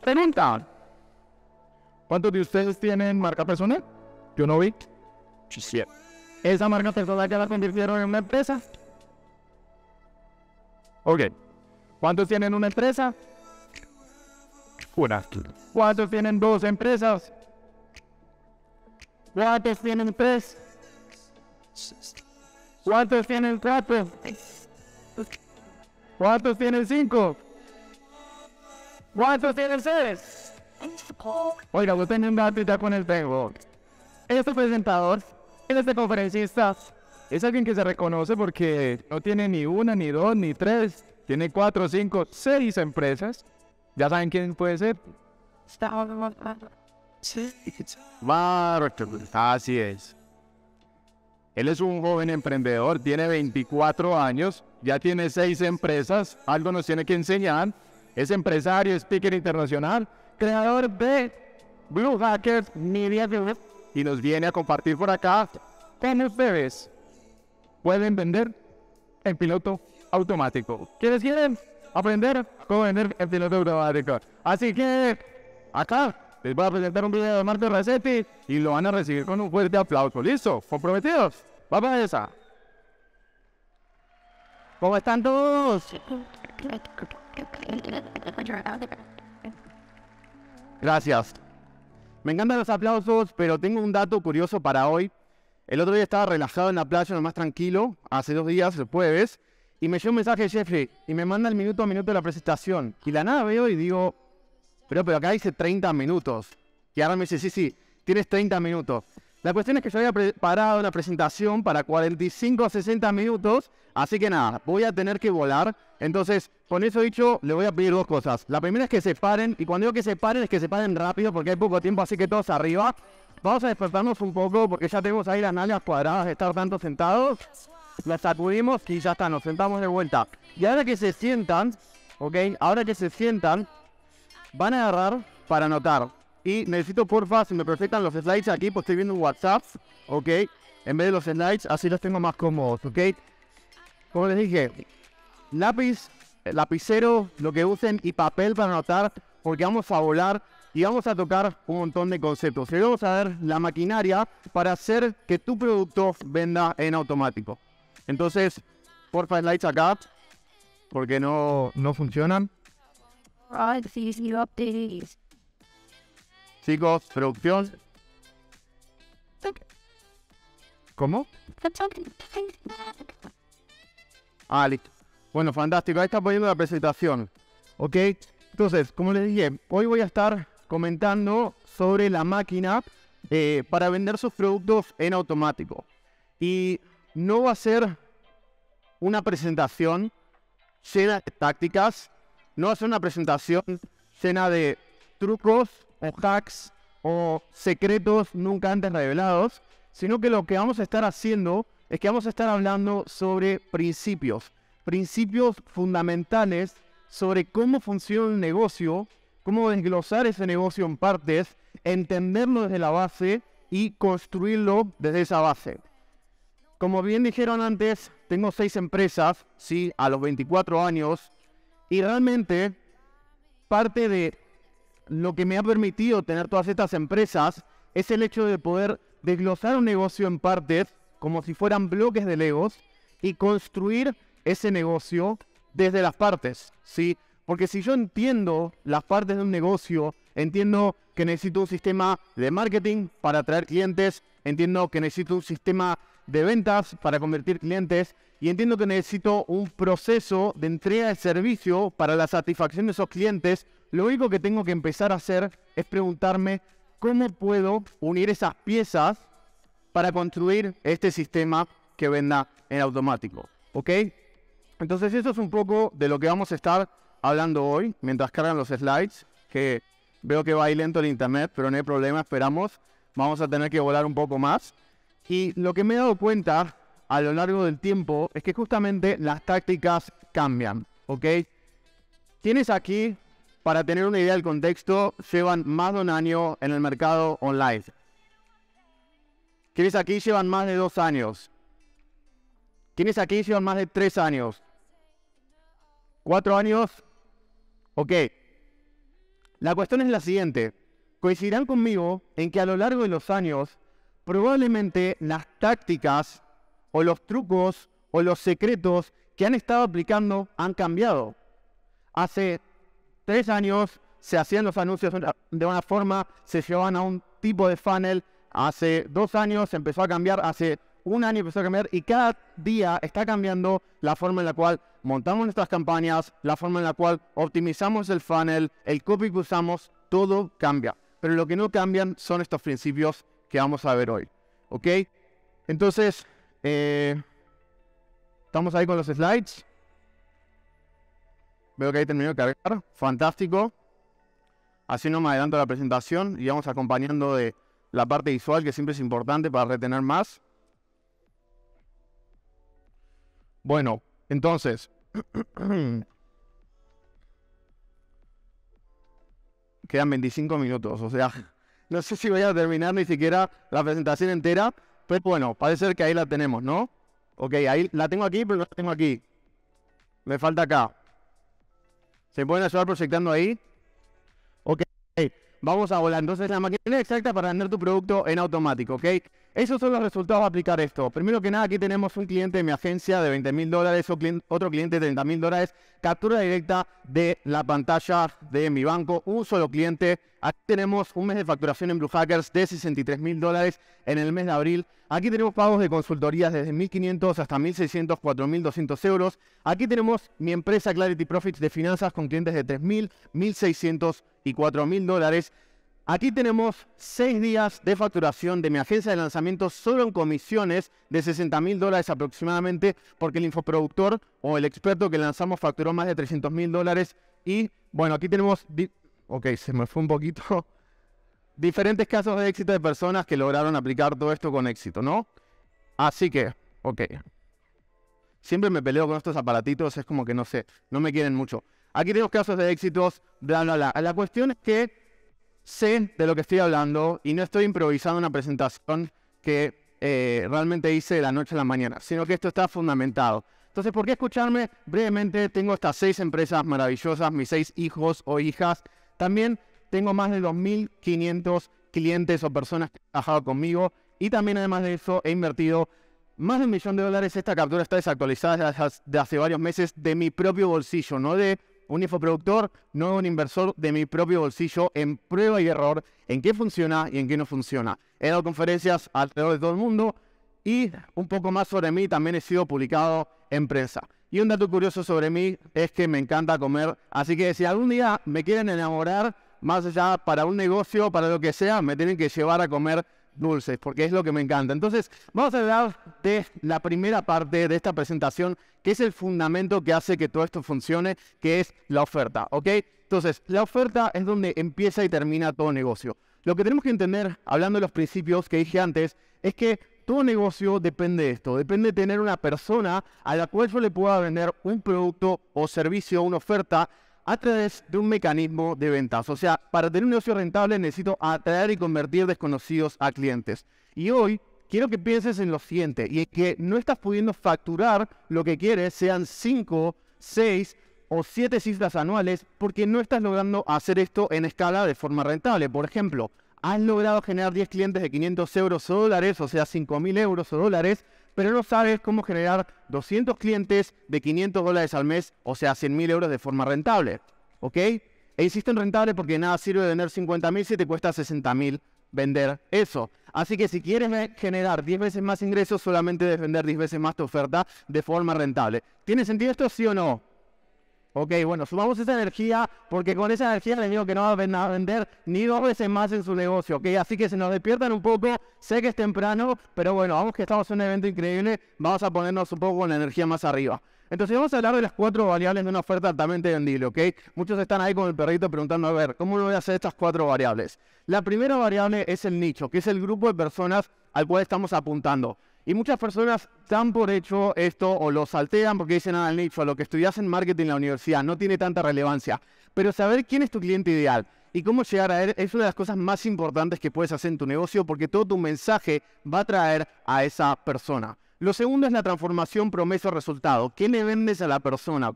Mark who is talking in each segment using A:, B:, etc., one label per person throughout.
A: Pregunta ¿Cuántos de ustedes tienen marca personal? Yo no vi. ¿Esa marca personal ya la convirtieron en una empresa? Ok. ¿Cuántos tienen una empresa? Una. ¿Cuántos tienen dos empresas? ¿Cuántos tienen tres? ¿Cuántos tienen cuatro? ¿Cuántos tienen cinco? ¿Cuántos tienen ustedes? Oiga, vos tenés un gato con el es Este presentador, este conferencista, es alguien que se reconoce porque no tiene ni una, ni dos, ni tres. Tiene cuatro, cinco, seis empresas. Ya saben quién puede ser. Sí. así es. Él es un joven emprendedor, tiene 24 años, ya tiene seis empresas, algo nos tiene que enseñar es empresario, speaker internacional, creador de Blue Hackers Media Group y nos viene a compartir por acá cómo bebés pueden vender en piloto automático. ¿Quieres quieren aprender cómo vender en piloto automático? Así que acá les voy a presentar un video de Marco Racetti y lo van a recibir con un fuerte aplauso. ¿Listo? ¿Comprometidos? Vamos a esa. ¿Cómo están todos? Gracias. Me encantan los aplausos, pero tengo un dato curioso para hoy. El otro día estaba relajado en la playa, más tranquilo, hace dos días, el jueves, y me llegó un mensaje Jeffrey y me manda el minuto a minuto de la presentación. Y la nada veo y digo, pero, pero acá dice 30 minutos. Y ahora me dice, sí, sí, tienes 30 minutos. La cuestión es que yo había preparado la presentación para 45 a 60 minutos, así que nada, voy a tener que volar. Entonces, con eso dicho, le voy a pedir dos cosas. La primera es que se paren, y cuando digo que se paren es que se paren rápido porque hay poco tiempo, así que todos arriba. Vamos a despertarnos un poco porque ya tenemos ahí las nalgas cuadradas de estar tanto sentados. Las sacudimos y ya está, nos sentamos de vuelta. Y ahora que se sientan, ok, ahora que se sientan, van a agarrar para anotar. Y necesito porfa, si me perfectan los slides aquí, pues estoy viendo WhatsApp, ok, en vez de los slides, así los tengo más cómodos, ok. Como les dije, lápiz lapicero, lo que usen y papel para anotar, porque vamos a volar y vamos a tocar un montón de conceptos. Y vamos a ver la maquinaria para hacer que tu producto venda en automático. Entonces, porfa, lights acá, porque no, no funcionan. Chicos, producción. ¿Cómo? Ah, listo. Bueno, fantástico. Ahí está poniendo la presentación. Ok. Entonces, como les dije, hoy voy a estar comentando sobre la máquina eh, para vender sus productos en automático. Y no va a ser una presentación llena de tácticas, no va a ser una presentación llena de trucos o hacks o secretos nunca antes revelados, sino que lo que vamos a estar haciendo es que vamos a estar hablando sobre principios, principios fundamentales sobre cómo funciona el negocio, cómo desglosar ese negocio en partes, entenderlo desde la base y construirlo desde esa base. Como bien dijeron antes, tengo seis empresas, sí, a los 24 años, y realmente parte de lo que me ha permitido tener todas estas empresas es el hecho de poder desglosar un negocio en partes, como si fueran bloques de Legos, y construir ese negocio desde las partes, ¿sí? Porque si yo entiendo las partes de un negocio, entiendo que necesito un sistema de marketing para atraer clientes, entiendo que necesito un sistema de ventas para convertir clientes y entiendo que necesito un proceso de entrega de servicio para la satisfacción de esos clientes, lo único que tengo que empezar a hacer es preguntarme cómo puedo unir esas piezas para construir este sistema que venda en automático. ¿Ok? Entonces eso es un poco de lo que vamos a estar hablando hoy, mientras cargan los slides, que veo que va ahí lento el internet, pero no hay problema, esperamos, vamos a tener que volar un poco más. Y lo que me he dado cuenta a lo largo del tiempo es que justamente las tácticas cambian, ¿ok? Tienes aquí, para tener una idea del contexto, llevan más de un año en el mercado online. Tienes aquí, llevan más de dos años. Tienes aquí, llevan más de tres años. ¿Cuatro años? Ok. La cuestión es la siguiente. Coincidirán conmigo en que a lo largo de los años, probablemente las tácticas o los trucos o los secretos que han estado aplicando han cambiado. Hace tres años se hacían los anuncios de una forma, se llevaban a un tipo de funnel. Hace dos años empezó a cambiar, hace un año empezó a cambiar y cada día está cambiando la forma en la cual montamos nuestras campañas, la forma en la cual optimizamos el funnel, el copy que usamos, todo cambia. Pero lo que no cambian son estos principios que vamos a ver hoy. ¿Ok? Entonces, eh, estamos ahí con los slides. Veo que ahí terminó de cargar. Fantástico. Así no me adelanto la presentación y vamos acompañando de la parte visual que siempre es importante para retener más. Bueno, entonces. Quedan 25 minutos, o sea, no sé si voy a terminar ni siquiera la presentación entera, pero bueno, parece ser que ahí la tenemos, ¿no? Ok, ahí la tengo aquí, pero no la tengo aquí. Me falta acá. ¿Se pueden ayudar proyectando ahí? Ok, vamos a volar. Entonces, la máquina exacta para vender tu producto en automático, ¿ok? Esos son los resultados de aplicar esto. Primero que nada, aquí tenemos un cliente de mi agencia de 20 mil dólares, otro cliente de 30 mil dólares, captura directa de la pantalla de mi banco, un solo cliente. Aquí tenemos un mes de facturación en Blue Hackers de 63 mil dólares en el mes de abril. Aquí tenemos pagos de consultorías desde 1.500 hasta 1.600, 4.200 euros. Aquí tenemos mi empresa Clarity Profits de finanzas con clientes de 3.000, 1.600 y 4.000 dólares. Aquí tenemos seis días de facturación de mi agencia de lanzamiento solo en comisiones de 60 mil dólares aproximadamente, porque el infoproductor o el experto que lanzamos facturó más de 300 mil dólares. Y bueno, aquí tenemos. Ok, se me fue un poquito. Diferentes casos de éxito de personas que lograron aplicar todo esto con éxito, ¿no? Así que, ok. Siempre me peleo con estos aparatitos, es como que no sé, no me quieren mucho. Aquí tenemos casos de éxitos, bla, bla, bla. La cuestión es que sé de lo que estoy hablando y no estoy improvisando una presentación que eh, realmente hice de la noche a la mañana, sino que esto está fundamentado. Entonces, ¿por qué escucharme? Brevemente, tengo estas seis empresas maravillosas, mis seis hijos o hijas. También tengo más de 2.500 clientes o personas que han trabajado conmigo. Y también, además de eso, he invertido más de un millón de dólares. Esta captura está desactualizada desde hace varios meses de mi propio bolsillo, no de un infoproductor, no un inversor de mi propio bolsillo en prueba y error, en qué funciona y en qué no funciona. He dado conferencias alrededor de todo el mundo y un poco más sobre mí también he sido publicado en prensa. Y un dato curioso sobre mí es que me encanta comer, así que si algún día me quieren enamorar, más allá para un negocio, para lo que sea, me tienen que llevar a comer dulces, porque es lo que me encanta. Entonces, vamos a hablar de la primera parte de esta presentación, que es el fundamento que hace que todo esto funcione, que es la oferta, ¿ok? Entonces, la oferta es donde empieza y termina todo negocio. Lo que tenemos que entender, hablando de los principios que dije antes, es que todo negocio depende de esto, depende de tener una persona a la cual yo le pueda vender un producto o servicio, una oferta a través de un mecanismo de ventas. O sea, para tener un negocio rentable necesito atraer y convertir desconocidos a clientes. Y hoy quiero que pienses en lo siguiente, y es que no estás pudiendo facturar lo que quieres, sean 5, 6 o 7 cifras anuales, porque no estás logrando hacer esto en escala de forma rentable. Por ejemplo, has logrado generar 10 clientes de 500 euros o dólares, o sea, 5.000 euros o dólares, pero no sabes cómo generar 200 clientes de 500 dólares al mes, o sea, 100 mil euros de forma rentable. ¿Ok? E insisto en rentable porque nada sirve vender 50 mil si te cuesta 60.000 mil vender eso. Así que si quieres generar 10 veces más ingresos, solamente debes vender 10 veces más tu oferta de forma rentable. ¿Tiene sentido esto, sí o no? Ok, bueno, sumamos esa energía porque con esa energía les digo que no va a vender ni dos veces más en su negocio, ok. Así que se nos despiertan un poco, sé que es temprano, pero bueno, vamos que estamos en un evento increíble, vamos a ponernos un poco con la energía más arriba. Entonces vamos a hablar de las cuatro variables de una oferta altamente vendible, ¿ok? Muchos están ahí con el perrito preguntando, a ver, ¿cómo lo voy a hacer estas cuatro variables? La primera variable es el nicho, que es el grupo de personas al cual estamos apuntando. Y muchas personas dan por hecho esto o lo saltean porque dicen, al ah, nicho, lo que estudias en marketing en la universidad no tiene tanta relevancia. Pero saber quién es tu cliente ideal y cómo llegar a él es una de las cosas más importantes que puedes hacer en tu negocio porque todo tu mensaje va a traer a esa persona. Lo segundo es la transformación promesa-resultado. ¿Qué le vendes a la persona?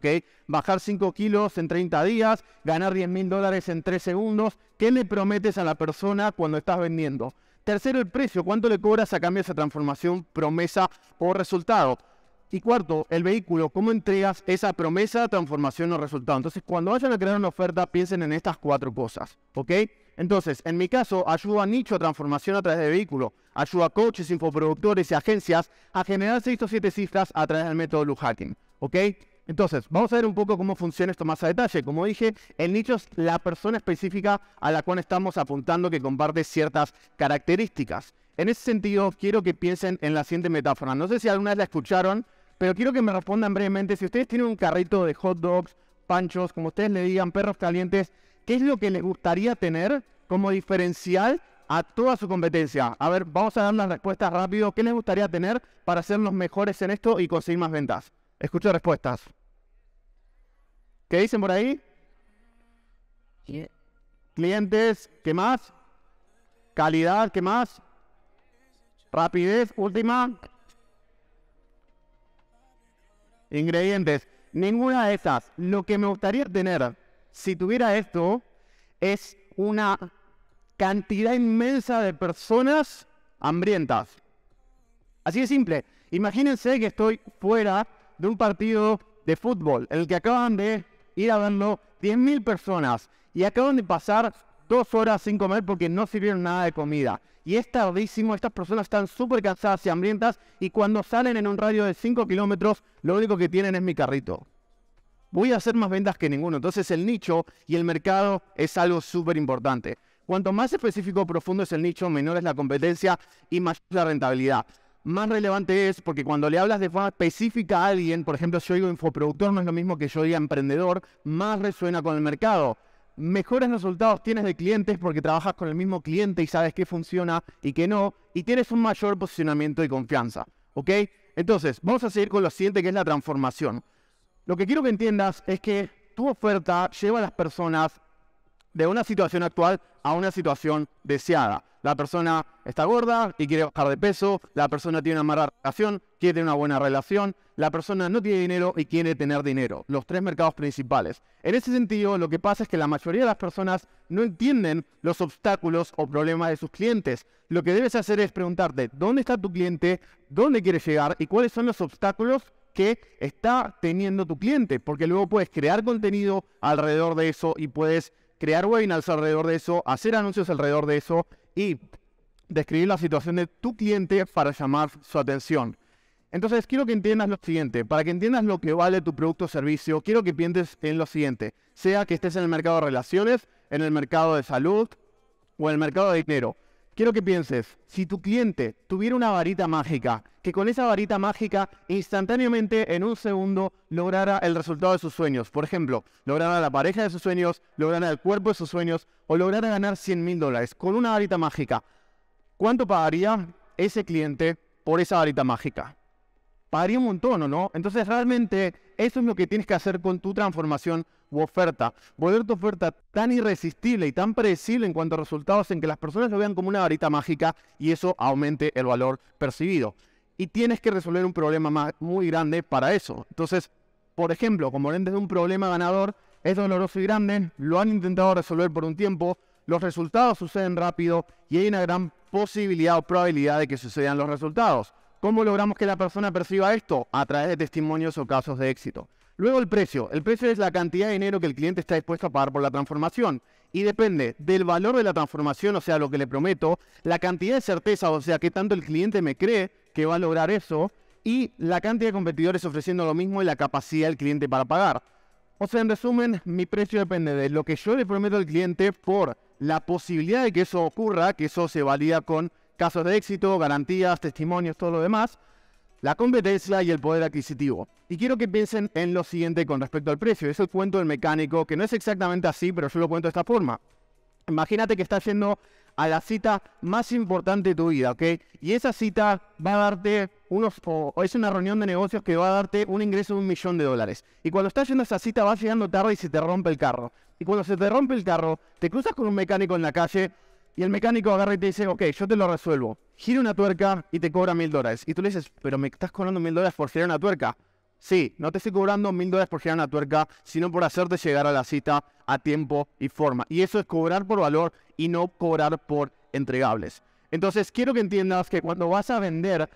A: Bajar 5 kilos en 30 días, ganar 10 mil dólares en 3 segundos. ¿Qué le prometes a la persona cuando estás vendiendo? Tercero, el precio. ¿Cuánto le cobras a cambio de esa transformación, promesa o resultado? Y cuarto, el vehículo. ¿Cómo entregas esa promesa, transformación o resultado? Entonces, cuando vayan a crear una oferta, piensen en estas cuatro cosas. ¿Ok? Entonces, en mi caso, ayudo a nicho a transformación a través de vehículo. Ayudo a coaches, infoproductores y agencias a generar 6 o 7 cifras a través del método Luhacking, Hacking. ¿Ok? Entonces, vamos a ver un poco cómo funciona esto más a detalle. Como dije, el nicho es la persona específica a la cual estamos apuntando que comparte ciertas características. En ese sentido, quiero que piensen en la siguiente metáfora. No sé si alguna vez la escucharon, pero quiero que me respondan brevemente. Si ustedes tienen un carrito de hot dogs, panchos, como ustedes le digan, perros calientes, ¿qué es lo que les gustaría tener como diferencial a toda su competencia. A ver, vamos a dar una respuestas rápido. ¿Qué les gustaría tener para ser los mejores en esto y conseguir más ventas? Escucho respuestas. ¿Qué dicen por ahí? Clientes, ¿qué más? Calidad, ¿qué más? Rapidez, última. Ingredientes. Ninguna de esas. Lo que me gustaría tener, si tuviera esto, es una cantidad inmensa de personas hambrientas. Así de simple. Imagínense que estoy fuera de un partido de fútbol, el que acaban de ir a verlo 10.000 personas y acaban de pasar dos horas sin comer porque no sirvieron nada de comida. Y es tardísimo, estas personas están súper cansadas y hambrientas y cuando salen en un radio de 5 kilómetros, lo único que tienen es mi carrito. Voy a hacer más ventas que ninguno. Entonces el nicho y el mercado es algo súper importante. Cuanto más específico o profundo es el nicho, menor es la competencia y mayor la rentabilidad más relevante es porque cuando le hablas de forma específica a alguien, por ejemplo, si yo digo infoproductor, no es lo mismo que yo diga emprendedor, más resuena con el mercado. Mejores resultados tienes de clientes porque trabajas con el mismo cliente y sabes qué funciona y qué no, y tienes un mayor posicionamiento y confianza. ¿Ok? Entonces, vamos a seguir con lo siguiente que es la transformación. Lo que quiero que entiendas es que tu oferta lleva a las personas de una situación actual a una situación deseada. La persona está gorda y quiere bajar de peso, la persona tiene una mala relación, quiere tener una buena relación, la persona no tiene dinero y quiere tener dinero, los tres mercados principales. En ese sentido, lo que pasa es que la mayoría de las personas no entienden los obstáculos o problemas de sus clientes. Lo que debes hacer es preguntarte dónde está tu cliente, dónde quiere llegar y cuáles son los obstáculos que está teniendo tu cliente, porque luego puedes crear contenido alrededor de eso y puedes crear webinars alrededor de eso, hacer anuncios alrededor de eso y describir la situación de tu cliente para llamar su atención. Entonces, quiero que entiendas lo siguiente. Para que entiendas lo que vale tu producto o servicio, quiero que pienses en lo siguiente. Sea que estés en el mercado de relaciones, en el mercado de salud o en el mercado de dinero. Quiero que pienses, si tu cliente tuviera una varita mágica, que con esa varita mágica instantáneamente en un segundo lograra el resultado de sus sueños, por ejemplo, lograra la pareja de sus sueños, lograra el cuerpo de sus sueños o lograra ganar 100 mil dólares con una varita mágica, ¿cuánto pagaría ese cliente por esa varita mágica? Pagaría un montón, no? Entonces realmente eso es lo que tienes que hacer con tu transformación u oferta. Volver tu oferta tan irresistible y tan predecible en cuanto a resultados en que las personas lo vean como una varita mágica y eso aumente el valor percibido. Y tienes que resolver un problema muy grande para eso. Entonces, por ejemplo, como lentes de un problema ganador es doloroso y grande, lo han intentado resolver por un tiempo, los resultados suceden rápido y hay una gran posibilidad o probabilidad de que sucedan los resultados. ¿Cómo logramos que la persona perciba esto? A través de testimonios o casos de éxito. Luego el precio. El precio es la cantidad de dinero que el cliente está dispuesto a pagar por la transformación. Y depende del valor de la transformación, o sea, lo que le prometo, la cantidad de certeza, o sea, qué tanto el cliente me cree que va a lograr eso, y la cantidad de competidores ofreciendo lo mismo y la capacidad del cliente para pagar. O sea, en resumen, mi precio depende de lo que yo le prometo al cliente por la posibilidad de que eso ocurra, que eso se valida con casos de éxito, garantías, testimonios, todo lo demás, la competencia y el poder adquisitivo. Y quiero que piensen en lo siguiente con respecto al precio. Es el cuento del mecánico, que no es exactamente así, pero yo lo cuento de esta forma. Imagínate que estás yendo a la cita más importante de tu vida, ¿ok? Y esa cita va a darte unos, o, es una reunión de negocios que va a darte un ingreso de un millón de dólares. Y cuando estás yendo a esa cita vas llegando tarde y se te rompe el carro. Y cuando se te rompe el carro, te cruzas con un mecánico en la calle y el mecánico agarra y te dice, ok, yo te lo resuelvo. Gira una tuerca y te cobra mil dólares. Y tú le dices, pero me estás cobrando mil dólares por girar una tuerca. Sí, no te estoy cobrando mil dólares por girar una tuerca, sino por hacerte llegar a la cita a tiempo y forma. Y eso es cobrar por valor y no cobrar por entregables. Entonces, quiero que entiendas que cuando vas a vender,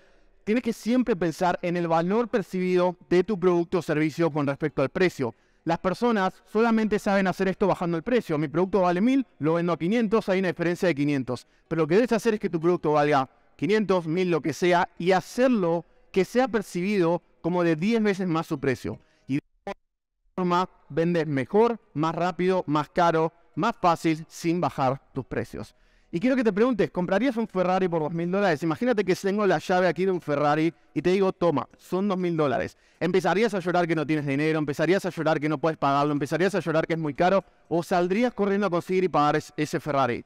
A: tienes que siempre pensar en el valor percibido de tu producto o servicio con respecto al precio las personas solamente saben hacer esto bajando el precio. Mi producto vale 1000, lo vendo a 500, hay una diferencia de 500. Pero lo que debes hacer es que tu producto valga 500, 1000, lo que sea, y hacerlo que sea percibido como de 10 veces más su precio. Y de esta forma vendes mejor, más rápido, más caro, más fácil, sin bajar tus precios. Y quiero que te preguntes, ¿comprarías un Ferrari por dos mil dólares? Imagínate que tengo la llave aquí de un Ferrari y te digo, toma, son dos mil dólares. ¿Empezarías a llorar que no tienes dinero? ¿Empezarías a llorar que no puedes pagarlo? ¿Empezarías a llorar que es muy caro? ¿O saldrías corriendo a conseguir y pagar ese Ferrari?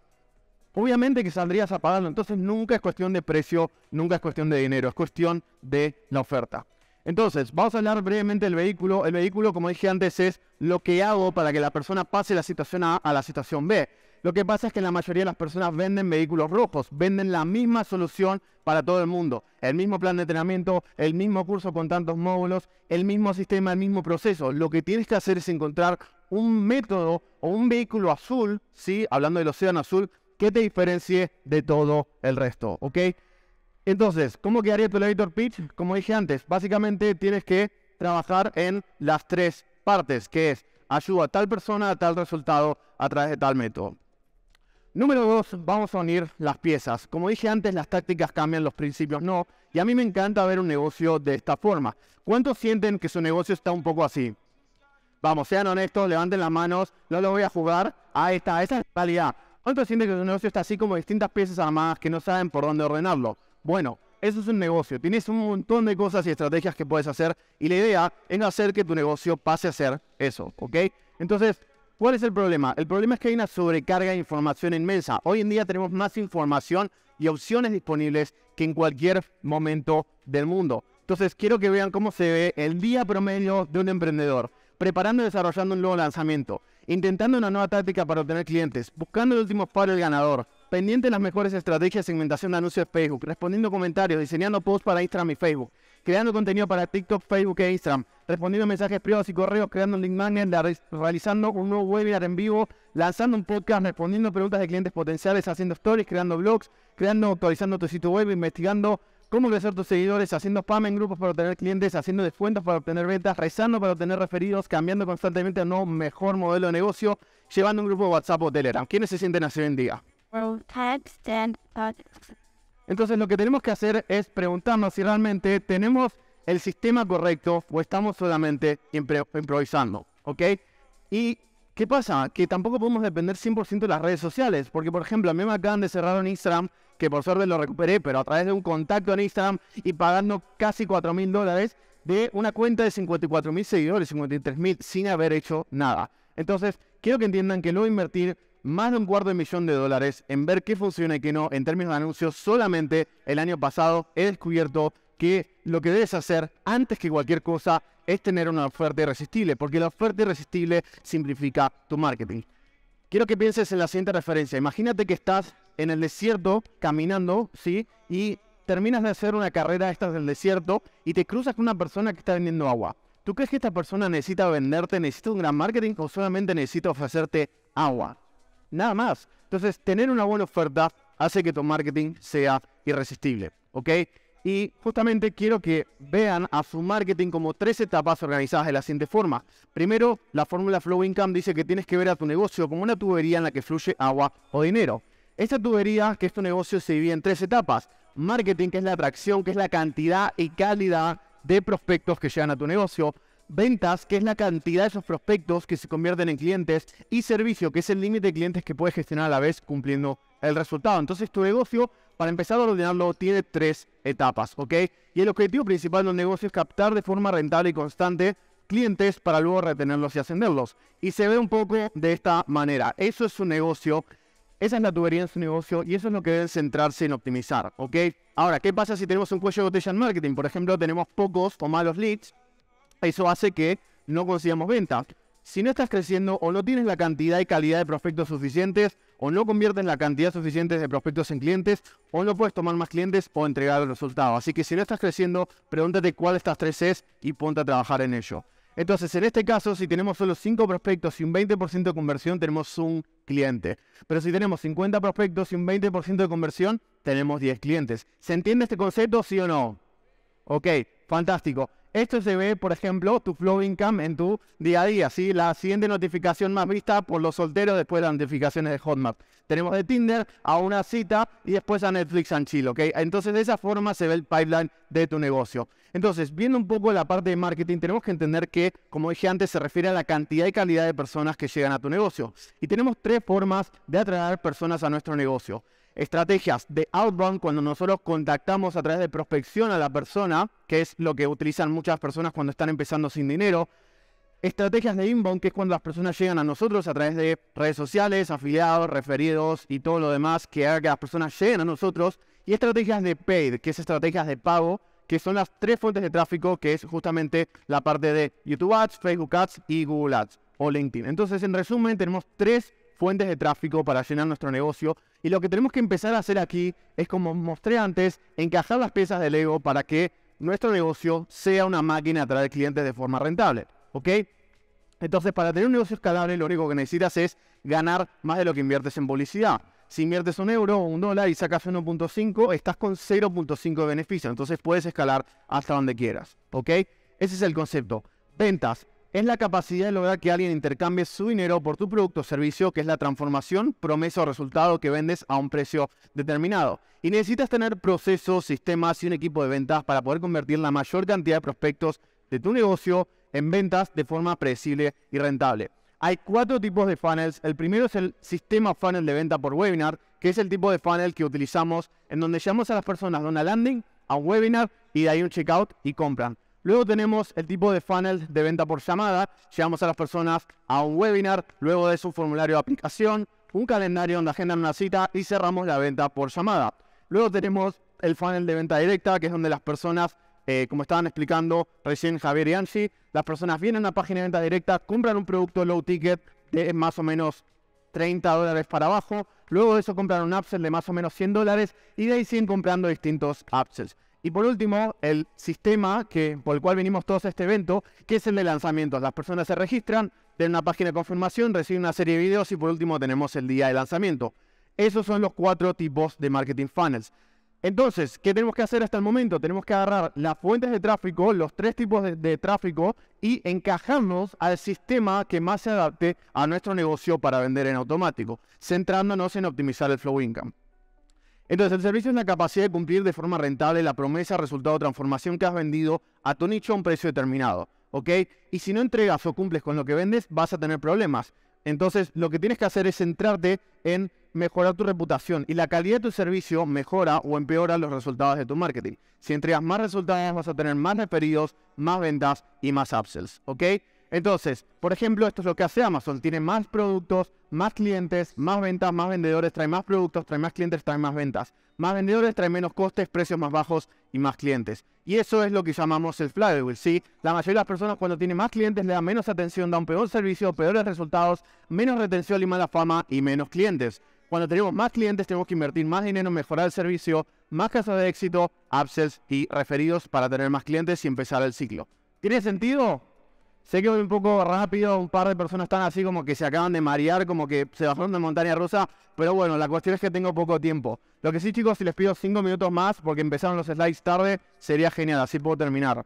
A: Obviamente que saldrías a pagarlo, entonces nunca es cuestión de precio, nunca es cuestión de dinero, es cuestión de la oferta. Entonces, vamos a hablar brevemente del vehículo. El vehículo, como dije antes, es lo que hago para que la persona pase la situación A a la situación B. Lo que pasa es que la mayoría de las personas venden vehículos rojos, venden la misma solución para todo el mundo. El mismo plan de entrenamiento, el mismo curso con tantos módulos, el mismo sistema, el mismo proceso. Lo que tienes que hacer es encontrar un método o un vehículo azul, ¿sí? hablando del océano azul, que te diferencie de todo el resto. ¿ok? Entonces, ¿cómo quedaría tu elevator pitch? Como dije antes, básicamente tienes que trabajar en las tres partes, que es ayuda a tal persona a tal resultado a través de tal método. Número dos, vamos a unir las piezas. Como dije antes, las tácticas cambian, los principios no. Y a mí me encanta ver un negocio de esta forma. ¿Cuántos sienten que su negocio está un poco así? Vamos, sean honestos, levanten las manos, no lo voy a jugar. Ahí está, esa es la realidad. ¿Cuántos sienten que su negocio está así como distintas piezas armadas que no saben por dónde ordenarlo? Bueno, eso es un negocio. Tienes un montón de cosas y estrategias que puedes hacer y la idea es hacer que tu negocio pase a ser eso, ¿ok? Entonces, ¿Cuál es el problema? El problema es que hay una sobrecarga de información inmensa. Hoy en día tenemos más información y opciones disponibles que en cualquier momento del mundo. Entonces quiero que vean cómo se ve el día promedio de un emprendedor, preparando y desarrollando un nuevo lanzamiento, intentando una nueva táctica para obtener clientes, buscando el último paro del ganador, pendiente de las mejores estrategias de segmentación de anuncios de Facebook, respondiendo comentarios, diseñando posts para Instagram y Facebook, creando contenido para TikTok, Facebook e Instagram, respondiendo mensajes privados y correos, creando un link magnet, realizando un nuevo webinar en vivo, lanzando un podcast, respondiendo preguntas de clientes potenciales, haciendo stories, creando blogs, creando, actualizando tu sitio web, investigando cómo crecer tus seguidores, haciendo spam en grupos para obtener clientes, haciendo descuentos para obtener ventas, rezando para obtener referidos, cambiando constantemente a un nuevo mejor modelo de negocio, llevando un grupo de WhatsApp o Telegram. ¿Quiénes se sienten así hoy en día? Entonces lo que tenemos que hacer es preguntarnos si realmente tenemos el sistema correcto o estamos solamente improvisando, ¿ok? Y ¿qué pasa? Que tampoco podemos depender 100% de las redes sociales, porque por ejemplo a mí me acaban de cerrar en Instagram, que por suerte lo recuperé, pero a través de un contacto en Instagram y pagando casi 4 mil dólares de una cuenta de 54 mil seguidores, 53 mil, sin haber hecho nada. Entonces, quiero que entiendan que no invertir más de un cuarto de millón de dólares en ver qué funciona y qué no en términos de anuncios. Solamente el año pasado he descubierto que lo que debes hacer antes que cualquier cosa es tener una oferta irresistible, porque la oferta irresistible simplifica tu marketing. Quiero que pienses en la siguiente referencia. Imagínate que estás en el desierto caminando, ¿sí? Y terminas de hacer una carrera estas del desierto y te cruzas con una persona que está vendiendo agua. ¿Tú crees que esta persona necesita venderte, necesita un gran marketing o solamente necesita ofrecerte agua? nada más. Entonces, tener una buena oferta hace que tu marketing sea irresistible, ¿ok? Y justamente quiero que vean a su marketing como tres etapas organizadas de la siguiente forma. Primero, la fórmula Flow Income dice que tienes que ver a tu negocio como una tubería en la que fluye agua o dinero. Esta tubería, que es tu negocio, se divide en tres etapas. Marketing, que es la atracción, que es la cantidad y calidad de prospectos que llegan a tu negocio ventas, que es la cantidad de esos prospectos que se convierten en clientes, y servicio, que es el límite de clientes que puedes gestionar a la vez cumpliendo el resultado. Entonces tu negocio, para empezar a ordenarlo, tiene tres etapas, ¿ok? Y el objetivo principal de un negocio es captar de forma rentable y constante clientes para luego retenerlos y ascenderlos. Y se ve un poco de esta manera. Eso es su negocio, esa es la tubería de su negocio y eso es lo que deben centrarse en optimizar, ¿ok? Ahora, ¿qué pasa si tenemos un cuello de botella en marketing? Por ejemplo, tenemos pocos o malos leads eso hace que no consigamos ventas. Si no estás creciendo o no tienes la cantidad y calidad de prospectos suficientes, o no conviertes la cantidad suficiente de prospectos en clientes, o no puedes tomar más clientes o entregar el resultado. Así que si no estás creciendo, pregúntate cuál de estas tres es y ponte a trabajar en ello. Entonces, en este caso, si tenemos solo 5 prospectos y un 20% de conversión, tenemos un cliente. Pero si tenemos 50 prospectos y un 20% de conversión, tenemos 10 clientes. ¿Se entiende este concepto, sí o no? Ok, fantástico. Esto se ve, por ejemplo, tu flow income en tu día a día, ¿sí? La siguiente notificación más vista por los solteros después de las notificaciones de Hotmart. Tenemos de Tinder a una cita y después a Netflix and Chill, ¿ok? Entonces, de esa forma se ve el pipeline de tu negocio. Entonces, viendo un poco la parte de marketing, tenemos que entender que, como dije antes, se refiere a la cantidad y calidad de personas que llegan a tu negocio. Y tenemos tres formas de atraer personas a nuestro negocio estrategias de outbound, cuando nosotros contactamos a través de prospección a la persona, que es lo que utilizan muchas personas cuando están empezando sin dinero. Estrategias de inbound, que es cuando las personas llegan a nosotros a través de redes sociales, afiliados, referidos y todo lo demás que haga que las personas lleguen a nosotros. Y estrategias de paid, que es estrategias de pago, que son las tres fuentes de tráfico, que es justamente la parte de YouTube Ads, Facebook Ads y Google Ads o LinkedIn. Entonces, en resumen, tenemos tres fuentes de tráfico para llenar nuestro negocio. Y lo que tenemos que empezar a hacer aquí es, como mostré antes, encajar las piezas del ego para que nuestro negocio sea una máquina a atraer clientes de forma rentable. ¿Ok? Entonces, para tener un negocio escalable, lo único que necesitas es ganar más de lo que inviertes en publicidad. Si inviertes un euro o un dólar y sacas 1.5, estás con 0.5 de beneficio. Entonces puedes escalar hasta donde quieras. ¿Ok? Ese es el concepto. Ventas es la capacidad de lograr que alguien intercambie su dinero por tu producto o servicio, que es la transformación, promesa o resultado que vendes a un precio determinado. Y necesitas tener procesos, sistemas y un equipo de ventas para poder convertir la mayor cantidad de prospectos de tu negocio en ventas de forma predecible y rentable. Hay cuatro tipos de funnels. El primero es el sistema funnel de venta por webinar, que es el tipo de funnel que utilizamos en donde llamamos a las personas de una landing a un webinar y de ahí un checkout y compran. Luego tenemos el tipo de funnel de venta por llamada. Llevamos a las personas a un webinar, luego de eso un formulario de aplicación, un calendario donde agendan una cita y cerramos la venta por llamada. Luego tenemos el funnel de venta directa, que es donde las personas, eh, como estaban explicando recién Javier y Angie, las personas vienen a una página de venta directa, compran un producto low ticket de más o menos 30 dólares para abajo, luego de eso compran un upsell de más o menos 100 dólares y de ahí siguen comprando distintos upsells. Y por último, el sistema que, por el cual venimos todos a este evento, que es el de lanzamiento. Las personas se registran, tienen una página de confirmación, reciben una serie de videos y por último tenemos el día de lanzamiento. Esos son los cuatro tipos de marketing funnels. Entonces, ¿qué tenemos que hacer hasta el momento? Tenemos que agarrar las fuentes de tráfico, los tres tipos de tráfico y encajarnos al sistema que más se adapte a nuestro negocio para vender en automático, centrándonos en optimizar el flow income. Entonces, el servicio es la capacidad de cumplir de forma rentable la promesa, resultado transformación que has vendido a tu nicho a un precio determinado. ¿Ok? Y si no entregas o cumples con lo que vendes, vas a tener problemas. Entonces, lo que tienes que hacer es centrarte en mejorar tu reputación y la calidad de tu servicio mejora o empeora los resultados de tu marketing. Si entregas más resultados, vas a tener más referidos, más ventas y más upsells. ¿Ok? Entonces, por ejemplo, esto es lo que hace Amazon. Tiene más productos, más clientes, más ventas, más vendedores, trae más productos, trae más clientes, trae más ventas. Más vendedores, trae menos costes, precios más bajos y más clientes. Y eso es lo que llamamos el flywheel, ¿sí? La mayoría de las personas cuando tiene más clientes le da menos atención, da un peor servicio, peores resultados, menos retención y mala fama y menos clientes. Cuando tenemos más clientes tenemos que invertir más dinero mejorar el servicio, más casas de éxito, upsells y referidos para tener más clientes y empezar el ciclo. ¿Tiene sentido? Sé que voy un poco rápido, un par de personas están así como que se acaban de marear, como que se bajaron de montaña rusa, pero bueno, la cuestión es que tengo poco tiempo. Lo que sí, chicos, si les pido cinco minutos más, porque empezaron los slides tarde, sería genial, así puedo terminar.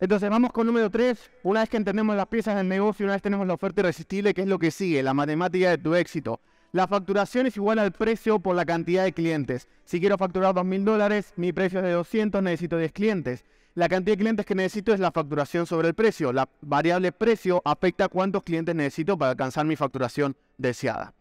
A: Entonces vamos con número 3. Una vez que entendemos las piezas del negocio, una vez tenemos la oferta irresistible, que es lo que sigue, la matemática de tu éxito. La facturación es igual al precio por la cantidad de clientes. Si quiero facturar 2.000 dólares, mi precio es de 200, necesito 10 clientes. La cantidad de clientes que necesito es la facturación sobre el precio. La variable precio afecta a cuántos clientes necesito para alcanzar mi facturación deseada.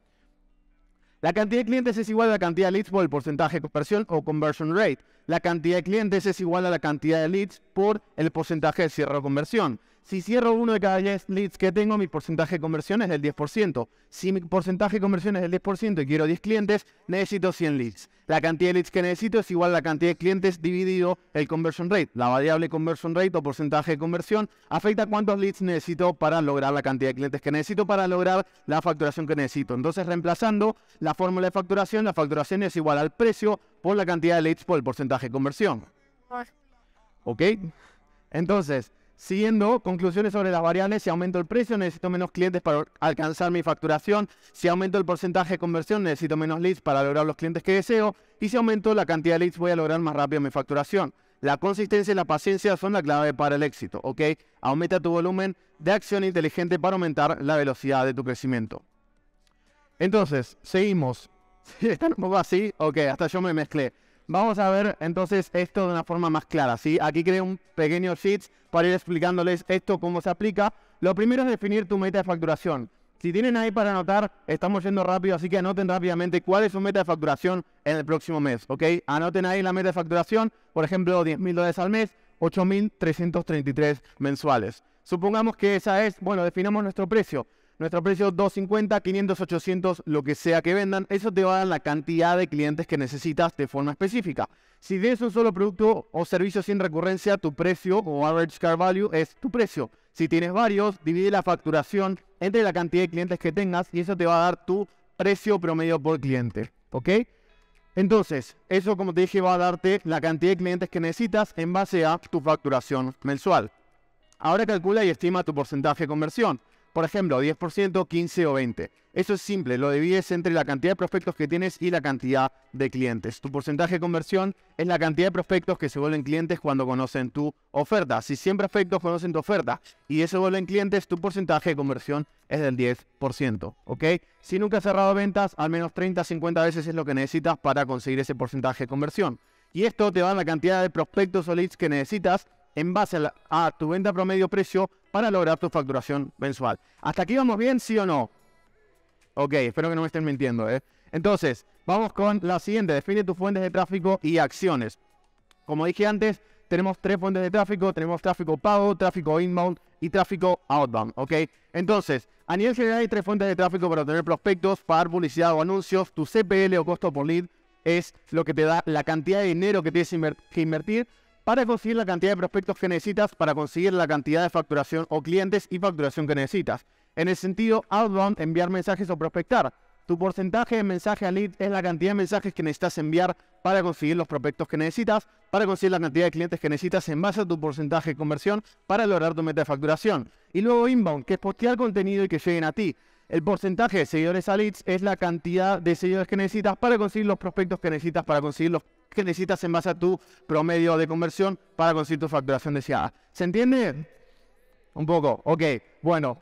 A: La cantidad de clientes es igual a la cantidad de leads por el porcentaje de conversión o conversion rate. La cantidad de clientes es igual a la cantidad de leads por el porcentaje de cierre o conversión. Si cierro uno de cada 10 leads que tengo, mi porcentaje de conversión es del 10%. Si mi porcentaje de conversión es del 10% y quiero 10 clientes, necesito 100 leads. La cantidad de leads que necesito es igual a la cantidad de clientes dividido el conversion rate. La variable conversion rate o porcentaje de conversión afecta cuántos leads necesito para lograr la cantidad de clientes que necesito para lograr la facturación que necesito. Entonces, reemplazando la fórmula de facturación, la facturación es igual al precio por la cantidad de leads por el porcentaje de conversión. ¿Ok? Entonces, Siguiendo, conclusiones sobre las variables, si aumento el precio necesito menos clientes para alcanzar mi facturación, si aumento el porcentaje de conversión necesito menos leads para lograr los clientes que deseo y si aumento la cantidad de leads voy a lograr más rápido mi facturación. La consistencia y la paciencia son la clave para el éxito, ¿ok? Aumenta tu volumen de acción inteligente para aumentar la velocidad de tu crecimiento. Entonces, seguimos. Están un poco así, ok, hasta yo me mezclé. Vamos a ver entonces esto de una forma más clara. ¿sí? Aquí creo un pequeño sheet para ir explicándoles esto, cómo se aplica. Lo primero es definir tu meta de facturación. Si tienen ahí para anotar, estamos yendo rápido, así que anoten rápidamente cuál es su meta de facturación en el próximo mes, ¿ok? Anoten ahí la meta de facturación, por ejemplo, 10 mil dólares al mes, 8.333 mensuales. Supongamos que esa es, bueno, definamos nuestro precio. Nuestro precio 250, 500, 800, lo que sea que vendan. Eso te va a dar la cantidad de clientes que necesitas de forma específica. Si tienes un solo producto o servicio sin recurrencia, tu precio o average car value es tu precio. Si tienes varios, divide la facturación entre la cantidad de clientes que tengas y eso te va a dar tu precio promedio por cliente. ¿Ok? Entonces, eso como te dije va a darte la cantidad de clientes que necesitas en base a tu facturación mensual. Ahora calcula y estima tu porcentaje de conversión por ejemplo, 10%, 15 o 20. Eso es simple, lo divides entre la cantidad de prospectos que tienes y la cantidad de clientes. Tu porcentaje de conversión es la cantidad de prospectos que se vuelven clientes cuando conocen tu oferta. Si 100 prospectos conocen tu oferta y eso vuelven clientes, tu porcentaje de conversión es del 10%, ¿ok? Si nunca has cerrado ventas, al menos 30, 50 veces es lo que necesitas para conseguir ese porcentaje de conversión. Y esto te da la cantidad de prospectos o leads que necesitas en base a tu venta promedio precio para lograr tu facturación mensual. ¿Hasta aquí vamos bien, sí o no? Ok, espero que no me estén mintiendo, ¿eh? Entonces, vamos con la siguiente. Define tus fuentes de tráfico y acciones. Como dije antes, tenemos tres fuentes de tráfico. Tenemos tráfico pago, tráfico inbound y tráfico outbound, ¿ok? Entonces, a nivel general hay tres fuentes de tráfico para tener prospectos, pagar publicidad o anuncios. Tu CPL o costo por lead es lo que te da la cantidad de dinero que tienes que invertir para conseguir la cantidad de prospectos que necesitas, para conseguir la cantidad de facturación o clientes y facturación que necesitas. En el sentido outbound, enviar mensajes o prospectar. Tu porcentaje de mensaje al lead es la cantidad de mensajes que necesitas enviar para conseguir los prospectos que necesitas, para conseguir la cantidad de clientes que necesitas en base a tu porcentaje de conversión para lograr tu meta de facturación. Y luego inbound, que es postear contenido y que lleguen a ti. El porcentaje de seguidores a leads es la cantidad de seguidores que necesitas para conseguir los prospectos que necesitas, para conseguir los que necesitas en base a tu promedio de conversión para conseguir tu facturación deseada. ¿Se entiende? Un poco, ok, bueno.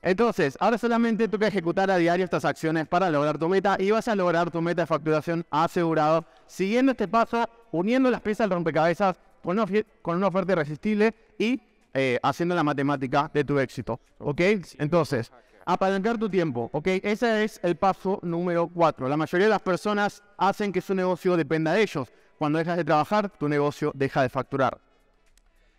A: Entonces, ahora solamente tú que ejecutar a diario estas acciones para lograr tu meta y vas a lograr tu meta de facturación asegurado, siguiendo este paso, uniendo las piezas del rompecabezas con una, oferta irresistible y eh, haciendo la matemática de tu éxito. ¿Ok? Entonces, Apalancar tu tiempo, ¿ok? Ese es el paso número cuatro. La mayoría de las personas hacen que su negocio dependa de ellos. Cuando dejas de trabajar, tu negocio deja de facturar.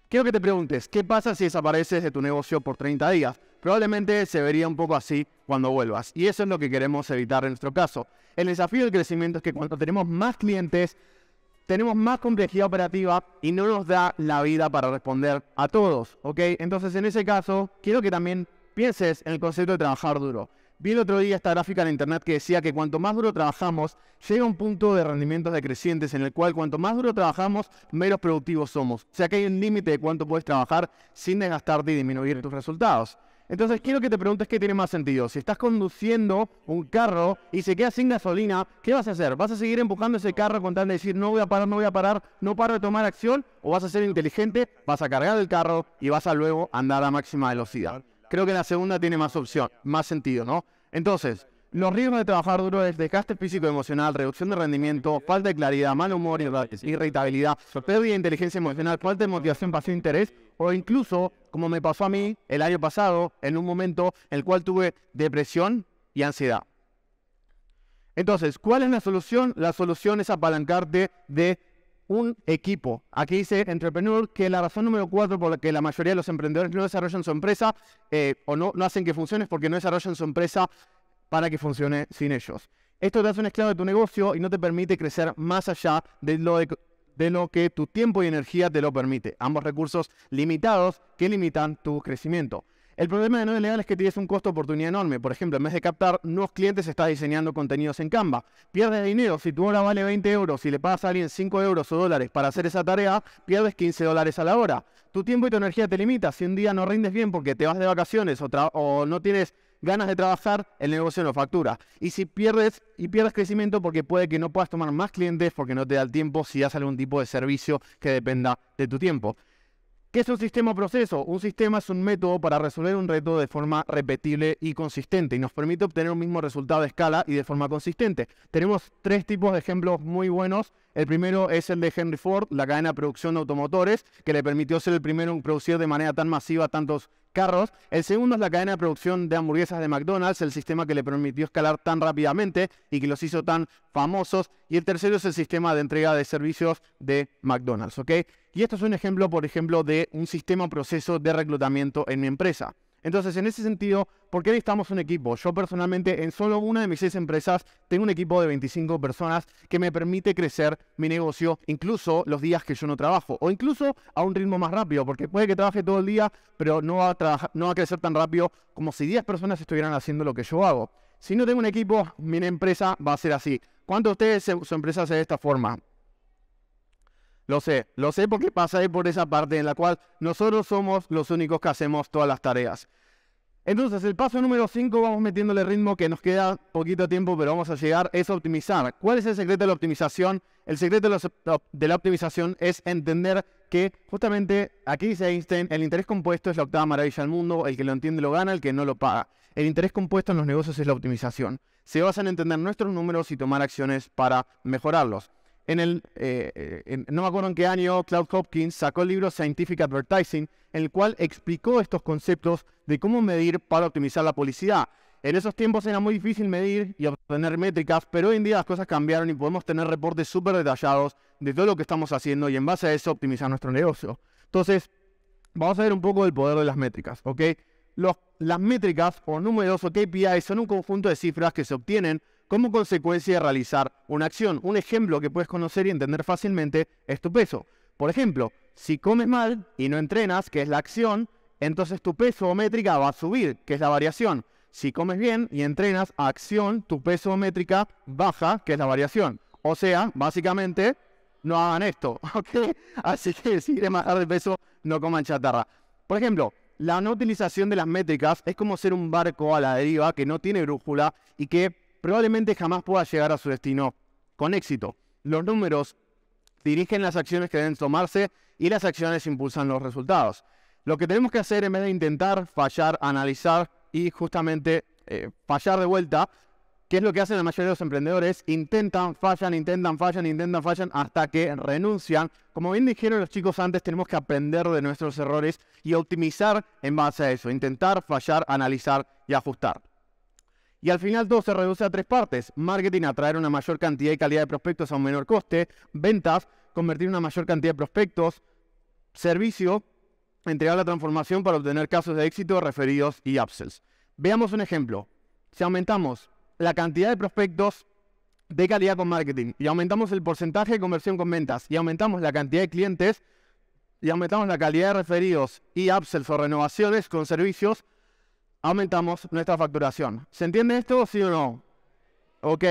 A: Quiero que te preguntes, ¿qué pasa si desapareces de tu negocio por 30 días? Probablemente se vería un poco así cuando vuelvas. Y eso es lo que queremos evitar en nuestro caso. El desafío del crecimiento es que cuando tenemos más clientes, tenemos más complejidad operativa y no nos da la vida para responder a todos, ¿ok? Entonces, en ese caso, quiero que también pienses en el concepto de trabajar duro. Vi el otro día esta gráfica en internet que decía que cuanto más duro trabajamos, llega un punto de rendimientos decrecientes en el cual cuanto más duro trabajamos, menos productivos somos. O sea que hay un límite de cuánto puedes trabajar sin desgastarte y disminuir tus resultados. Entonces quiero que te preguntes qué tiene más sentido. Si estás conduciendo un carro y se queda sin gasolina, ¿qué vas a hacer? ¿Vas a seguir empujando ese carro con tal de decir no voy a parar, no voy a parar, no paro de tomar acción? ¿O vas a ser inteligente, vas a cargar el carro y vas a luego andar a máxima velocidad? Creo que la segunda tiene más opción, más sentido, ¿no? Entonces, los riesgos de trabajar duro es desgaste físico-emocional, reducción de rendimiento, falta de claridad, mal humor, irritabilidad, pérdida de inteligencia emocional, falta de motivación, pasión, interés, o incluso, como me pasó a mí el año pasado, en un momento en el cual tuve depresión y ansiedad. Entonces, ¿cuál es la solución? La solución es apalancarte de un equipo. Aquí dice Entrepreneur que la razón número cuatro por la que la mayoría de los emprendedores no desarrollan su empresa eh, o no, no hacen que funcione es porque no desarrollan su empresa para que funcione sin ellos. Esto te hace un esclavo de tu negocio y no te permite crecer más allá de lo, de lo que tu tiempo y energía te lo permite. Ambos recursos limitados que limitan tu crecimiento. El problema de no legal es que tienes un costo de oportunidad enorme. Por ejemplo, en vez de captar nuevos clientes, estás diseñando contenidos en Canva. Pierdes dinero. Si tu hora vale 20 euros y si le pagas a alguien 5 euros o dólares para hacer esa tarea, pierdes 15 dólares a la hora. Tu tiempo y tu energía te limitan. Si un día no rindes bien porque te vas de vacaciones o, no tienes ganas de trabajar, el negocio no factura. Y si pierdes y pierdes crecimiento porque puede que no puedas tomar más clientes porque no te da el tiempo si haces algún tipo de servicio que dependa de tu tiempo. ¿Qué es un sistema proceso? Un sistema es un método para resolver un reto de forma repetible y consistente y nos permite obtener un mismo resultado a escala y de forma consistente. Tenemos tres tipos de ejemplos muy buenos el primero es el de Henry Ford, la cadena de producción de automotores, que le permitió ser el primero en producir de manera tan masiva tantos carros. El segundo es la cadena de producción de hamburguesas de McDonald's, el sistema que le permitió escalar tan rápidamente y que los hizo tan famosos. Y el tercero es el sistema de entrega de servicios de McDonald's, Y esto es un ejemplo, por ejemplo, de un sistema o proceso de reclutamiento en mi empresa. Entonces, en ese sentido, ¿por qué necesitamos un equipo? Yo personalmente, en solo una de mis seis empresas, tengo un equipo de 25 personas que me permite crecer mi negocio, incluso los días que yo no trabajo, o incluso a un ritmo más rápido, porque puede que trabaje todo el día, pero no va a, no va a crecer tan rápido como si 10 personas estuvieran haciendo lo que yo hago. Si no tengo un equipo, mi empresa va a ser así. ¿Cuántos de ustedes su empresa hace de esta forma? Lo sé, lo sé porque pasa por esa parte en la cual nosotros somos los únicos que hacemos todas las tareas. Entonces, el paso número 5, vamos metiéndole ritmo que nos queda poquito tiempo, pero vamos a llegar, es optimizar. ¿Cuál es el secreto de la optimización? El secreto de la optimización es entender que justamente aquí dice Einstein, el interés compuesto es la octava maravilla del mundo, el que lo entiende lo gana, el que no lo paga. El interés compuesto en los negocios es la optimización. Se basa en entender nuestros números y tomar acciones para mejorarlos en el, eh, eh, no me acuerdo en qué año, Cloud Hopkins sacó el libro Scientific Advertising, en el cual explicó estos conceptos de cómo medir para optimizar la publicidad. En esos tiempos era muy difícil medir y obtener métricas, pero hoy en día las cosas cambiaron y podemos tener reportes súper detallados de todo lo que estamos haciendo y en base a eso optimizar nuestro negocio. Entonces, vamos a ver un poco del poder de las métricas, ¿ok? las métricas o números o KPIs son un conjunto de cifras que se obtienen como consecuencia de realizar una acción. Un ejemplo que puedes conocer y entender fácilmente es tu peso. Por ejemplo, si comes mal y no entrenas, que es la acción, entonces tu peso o métrica va a subir, que es la variación. Si comes bien y entrenas acción, tu peso o métrica baja, que es la variación. O sea, básicamente, no hagan esto, ¿ok? Así que si quieren bajar de peso, no coman chatarra. Por ejemplo, la no utilización de las métricas es como ser un barco a la deriva que no tiene brújula y que probablemente jamás pueda llegar a su destino con éxito. Los números dirigen las acciones que deben tomarse y las acciones impulsan los resultados. Lo que tenemos que hacer en vez de intentar fallar, analizar y justamente eh, fallar de vuelta, que es lo que hacen la mayoría de los emprendedores, intentan, fallan, intentan, fallan, intentan, fallan hasta que renuncian. Como bien dijeron los chicos antes, tenemos que aprender de nuestros errores y optimizar en base a eso, intentar, fallar, analizar y ajustar. Y al final todo se reduce a tres partes. Marketing, atraer una mayor cantidad y calidad de prospectos a un menor coste. Ventas, convertir una mayor cantidad de prospectos. Servicio, entregar la transformación para obtener casos de éxito, referidos y upsells. Veamos un ejemplo. Si aumentamos la cantidad de prospectos de calidad con marketing y aumentamos el porcentaje de conversión con ventas y aumentamos la cantidad de clientes y aumentamos la calidad de referidos y upsells o renovaciones con servicios, aumentamos nuestra facturación. ¿Se entiende esto, sí o no? Ok,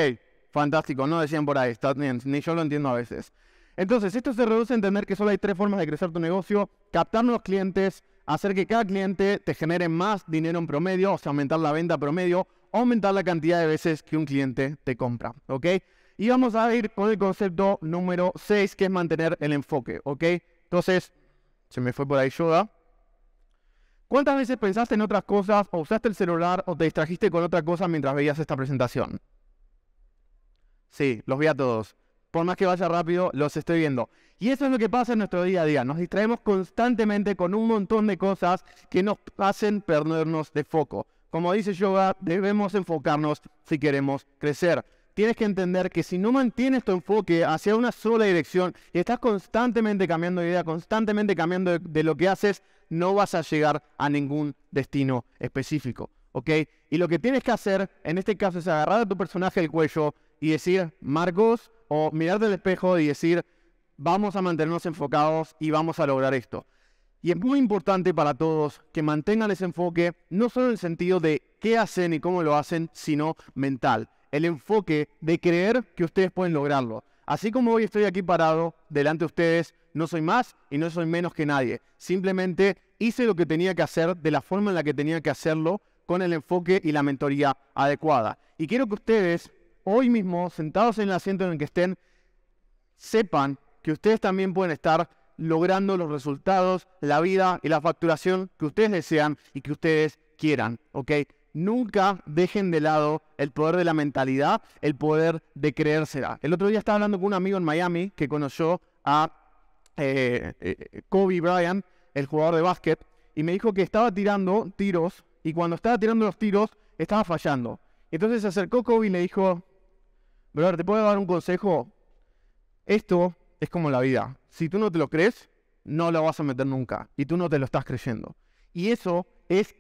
A: fantástico, no decían por ahí, ni yo lo entiendo a veces. Entonces, esto se reduce a entender que solo hay tres formas de crecer tu negocio, captar nuevos clientes, hacer que cada cliente te genere más dinero en promedio, o sea, aumentar la venta promedio, aumentar la cantidad de veces que un cliente te compra, ¿ok? Y vamos a ir con el concepto número 6, que es mantener el enfoque, ¿ok? Entonces, se me fue por ahí Yoda. ¿Cuántas veces pensaste en otras cosas o usaste el celular o te distrajiste con otra cosa mientras veías esta presentación? Sí, los vi a todos. Por más que vaya rápido, los estoy viendo. Y eso es lo que pasa en nuestro día a día. Nos distraemos constantemente con un montón de cosas que nos hacen perdernos de foco. Como dice Yoga, debemos enfocarnos si queremos crecer. Tienes que entender que si no mantienes tu enfoque hacia una sola dirección y estás constantemente cambiando de idea, constantemente cambiando de lo que haces, no vas a llegar a ningún destino específico. ¿Ok? Y lo que tienes que hacer en este caso es agarrar a tu personaje el cuello y decir, Marcos, o mirar del espejo y decir, vamos a mantenernos enfocados y vamos a lograr esto. Y es muy importante para todos que mantengan ese enfoque, no solo en el sentido de qué hacen y cómo lo hacen, sino mental. El enfoque de creer que ustedes pueden lograrlo. Así como hoy estoy aquí parado delante de ustedes, no soy más y no soy menos que nadie. Simplemente hice lo que tenía que hacer de la forma en la que tenía que hacerlo con el enfoque y la mentoría adecuada. Y quiero que ustedes, hoy mismo, sentados en el asiento en el que estén, sepan que ustedes también pueden estar logrando los resultados, la vida y la facturación que ustedes desean y que ustedes quieran, ¿ok? nunca dejen de lado el poder de la mentalidad, el poder de creérsela. El otro día estaba hablando con un amigo en Miami que conoció a eh, eh, Kobe Bryant, el jugador de básquet, y me dijo que estaba tirando tiros y cuando estaba tirando los tiros estaba fallando. Entonces se acercó Kobe y le dijo, brother, ¿te puedo dar un consejo? Esto es como la vida. Si tú no te lo crees, no lo vas a meter nunca. Y tú no te lo estás creyendo. Y eso es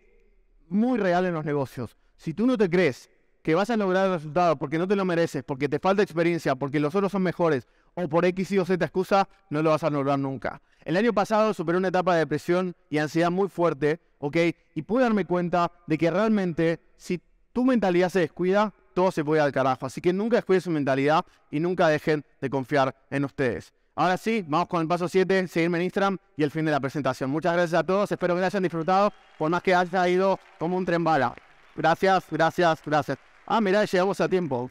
A: muy real en los negocios. Si tú no te crees que vas a lograr el resultado porque no te lo mereces, porque te falta experiencia, porque los otros son mejores o por X, Y o Z excusa, no lo vas a lograr nunca. El año pasado superé una etapa de depresión y ansiedad muy fuerte, ¿ok? Y pude darme cuenta de que realmente si tu mentalidad se descuida, todo se puede al carajo. Así que nunca descuiden su mentalidad y nunca dejen de confiar en ustedes. Ahora sí, vamos con el paso 7, seguirme en Instagram y el fin de la presentación. Muchas gracias a todos, espero que lo hayan disfrutado, por más que haya ido como un tren bala. Gracias, gracias, gracias. Ah, mira, llegamos a tiempo.